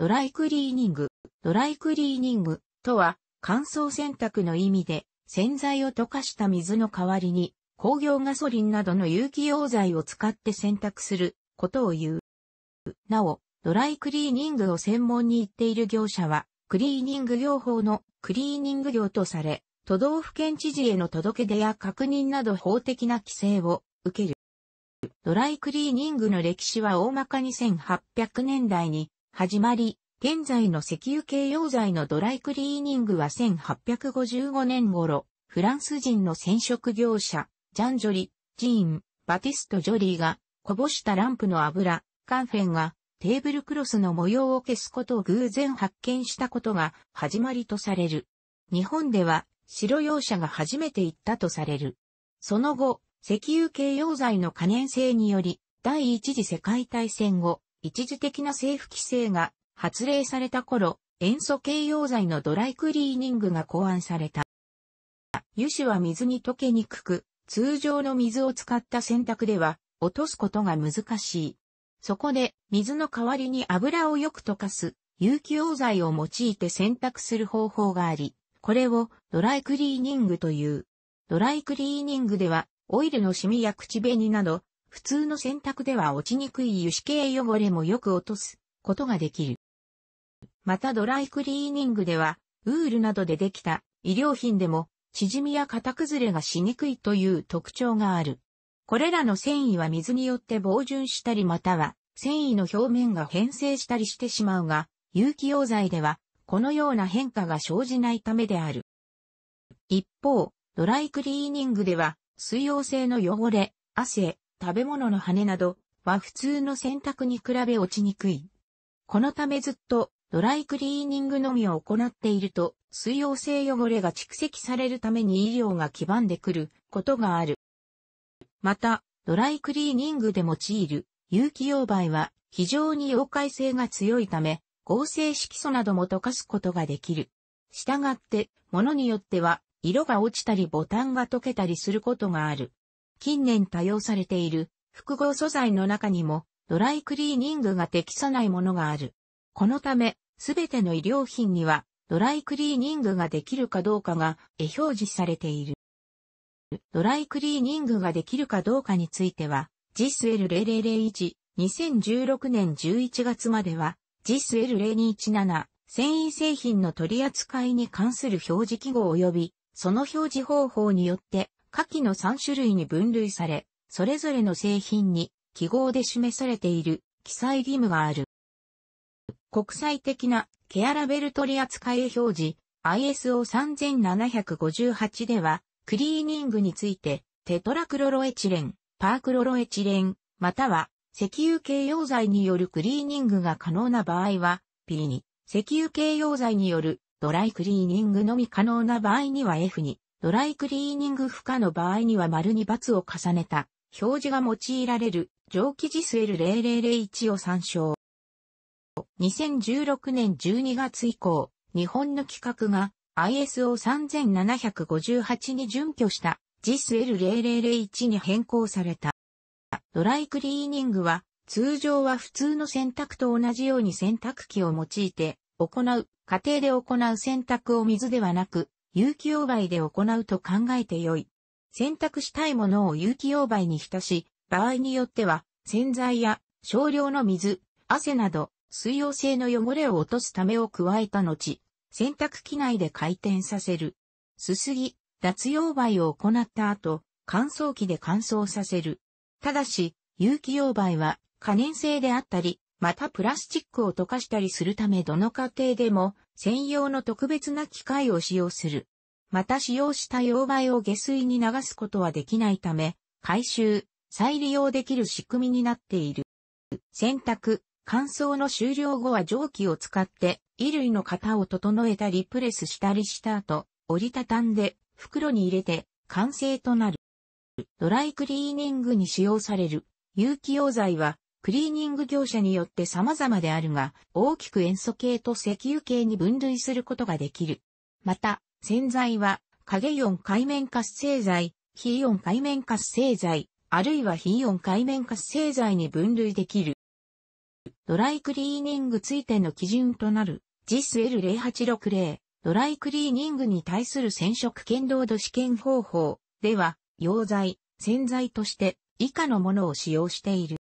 ドライクリーニング。ドライクリーニングとは乾燥洗濯の意味で洗剤を溶かした水の代わりに工業ガソリンなどの有機溶剤を使って洗濯することを言う。なお、ドライクリーニングを専門に言っている業者はクリーニング業法のクリーニング業とされ、都道府県知事への届け出や確認など法的な規制を受ける。ドライクリーニングの歴史は大まかに1800年代に始まり、現在の石油系溶剤のドライクリーニングは1855年頃、フランス人の染色業者、ジャン・ジョリ、ジーン、バティスト・ジョリーが、こぼしたランプの油、カンフェンが、テーブルクロスの模様を消すことを偶然発見したことが始まりとされる。日本では白溶者が初めて行ったとされる。その後、石油系溶剤の可燃性により、第一次世界大戦後、一時的な政府規制が発令された頃、塩素系溶剤のドライクリーニングが考案された。油脂は水に溶けにくく、通常の水を使った洗濯では落とすことが難しい。そこで、水の代わりに油をよく溶かす、有機溶剤を用いて洗濯する方法があり、これをドライクリーニングという。ドライクリーニングでは、オイルのシミや口紅など、普通の洗濯では落ちにくい油脂系汚れもよく落とすことができる。またドライクリーニングでは、ウールなどでできた衣料品でも、縮みや型崩れがしにくいという特徴がある。これらの繊維は水によって防潤したりまたは、繊維の表面が変性したりしてしまうが、有機溶剤では、このような変化が生じないためである。一方、ドライクリーニングでは、水溶性の汚れ、汗、食べ物の羽などは普通の洗濯に比べ落ちにくい。このためずっとドライクリーニングのみを行っていると水溶性汚れが蓄積されるために医療が基盤でくることがある。また、ドライクリーニングで用いる有機溶媒は非常に溶解性が強いため合成色素なども溶かすことができる。したがって、ものによっては色が落ちたりボタンが溶けたりすることがある。近年多用されている複合素材の中にもドライクリーニングが適さないものがある。このため、すべての医療品にはドライクリーニングができるかどうかが絵表示されている。ドライクリーニングができるかどうかについては、JISL0001、2016年11月までは、JISL0217、繊維製品の取り扱いに関する表示記号及び、その表示方法によって下記の3種類に分類され、それぞれの製品に記号で示されている記載義務がある。国際的なケアラベル取扱い表示 ISO 3758ではクリーニングについてテトラクロロエチレン、パークロロエチレン、または石油系溶剤によるクリーニングが可能な場合は P に石油系溶剤によるドライクリーニングのみ可能な場合には F にドライクリーニング不可の場合には丸に×を重ねた表示が用いられる蒸気ジス l 0 0 0 1を参照。2016年12月以降、日本の規格が ISO3758 に準拠したジス l 0 0 0 1に変更された。ドライクリーニングは通常は普通の洗濯と同じように洗濯機を用いて行う、家庭で行う洗濯を水ではなく有機溶媒で行うと考えて良い。選択したいものを有機溶媒に浸し、場合によっては、洗剤や少量の水、汗など、水溶性の汚れを落とすためを加えた後、洗濯機内で回転させる。すすぎ、脱溶媒を行った後、乾燥機で乾燥させる。ただし、有機溶媒は可燃性であったり、またプラスチックを溶かしたりするためどの家庭でも専用の特別な機械を使用する。また使用した溶媒を下水に流すことはできないため、回収、再利用できる仕組みになっている。洗濯、乾燥の終了後は蒸気を使って衣類の型を整えたりプレスしたりした後、折りたたんで袋に入れて完成となる。ドライクリーニングに使用される有機溶剤はクリーニング業者によって様々であるが、大きく塩素系と石油系に分類することができる。また、洗剤は、影イオン界面活性剤、非イオン界面活性剤、あるいは非イオン界面活性剤に分類できる。ドライクリーニングついての基準となる、JIS L0860、ドライクリーニングに対する染色剣道度試験方法では、溶剤、洗剤として以下のものを使用している。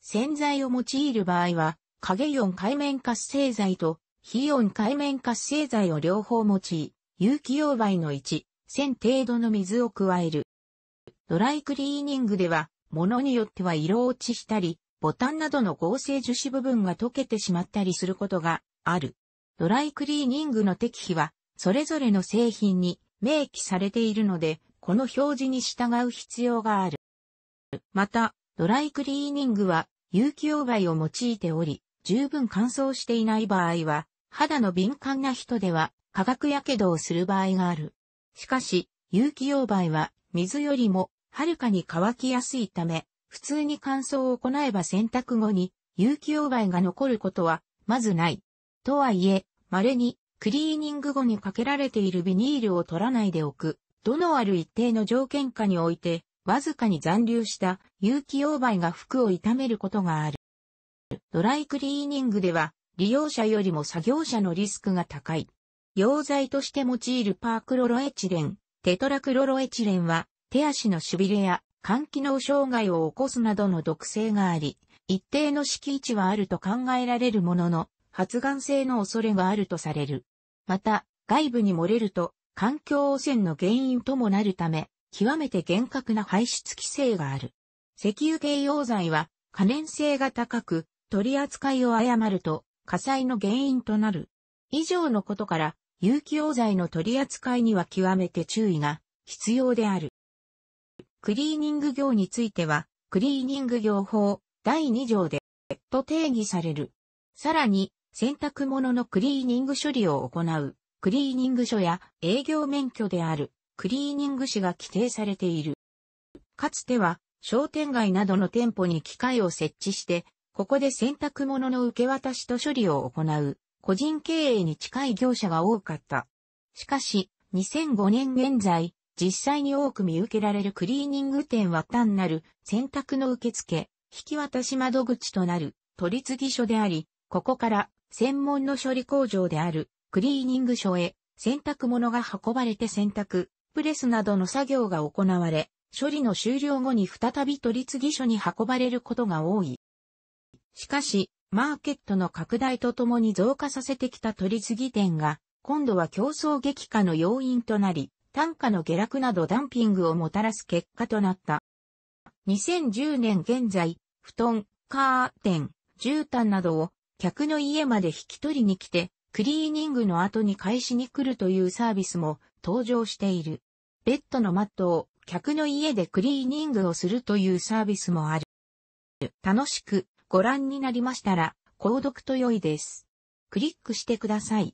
洗剤を用いる場合は、影イオン界面活性剤と非イオン界面活性剤を両方用い、有機溶媒の1、1000程度の水を加える。ドライクリーニングでは、物によっては色落ちしたり、ボタンなどの合成樹脂部分が溶けてしまったりすることがある。ドライクリーニングの適比は、それぞれの製品に明記されているので、この表示に従う必要がある。また、ドライクリーニングは有機溶媒を用いており、十分乾燥していない場合は、肌の敏感な人では化学やけどをする場合がある。しかし、有機溶媒は水よりもはるかに乾きやすいため、普通に乾燥を行えば洗濯後に有機溶媒が残ることはまずない。とはいえ、稀にクリーニング後にかけられているビニールを取らないでおく。どのある一定の条件下において、わずかに残留した有機溶媒が服を傷めることがある。ドライクリーニングでは、利用者よりも作業者のリスクが高い。溶剤として用いるパークロロエチレン、テトラクロロエチレンは、手足のしびれや肝機能障害を起こすなどの毒性があり、一定の敷地はあると考えられるものの、発がん性の恐れがあるとされる。また、外部に漏れると、環境汚染の原因ともなるため、極めて厳格な排出規制がある。石油系溶剤は可燃性が高く、取り扱いを誤ると火災の原因となる。以上のことから、有機溶剤の取り扱いには極めて注意が必要である。クリーニング業については、クリーニング業法第2条で、と定義される。さらに、洗濯物のクリーニング処理を行う、クリーニング所や営業免許である、クリーニング誌が規定されている。かつては、商店街などの店舗に機械を設置して、ここで洗濯物の受け渡しと処理を行う、個人経営に近い業者が多かった。しかし、2005年現在、実際に多く見受けられるクリーニング店は単なる洗濯の受付、引き渡し窓口となる取次所であり、ここから専門の処理工場であるクリーニング所へ洗濯物が運ばれて洗濯、プレスなどの作業が行われ、処理の終了後に再び取次所に運ばれることが多い。しかし、マーケットの拡大とともに増加させてきた取次店が、今度は競争激化の要因となり、単価の下落などダンピングをもたらす結果となった。2010年現在、布団、カーテン、絨毯などを客の家まで引き取りに来て、クリーニングの後に返しに来るというサービスも登場している。ベッドのマットを客の家でクリーニングをするというサービスもある。楽しくご覧になりましたら、購読と良いです。クリックしてください。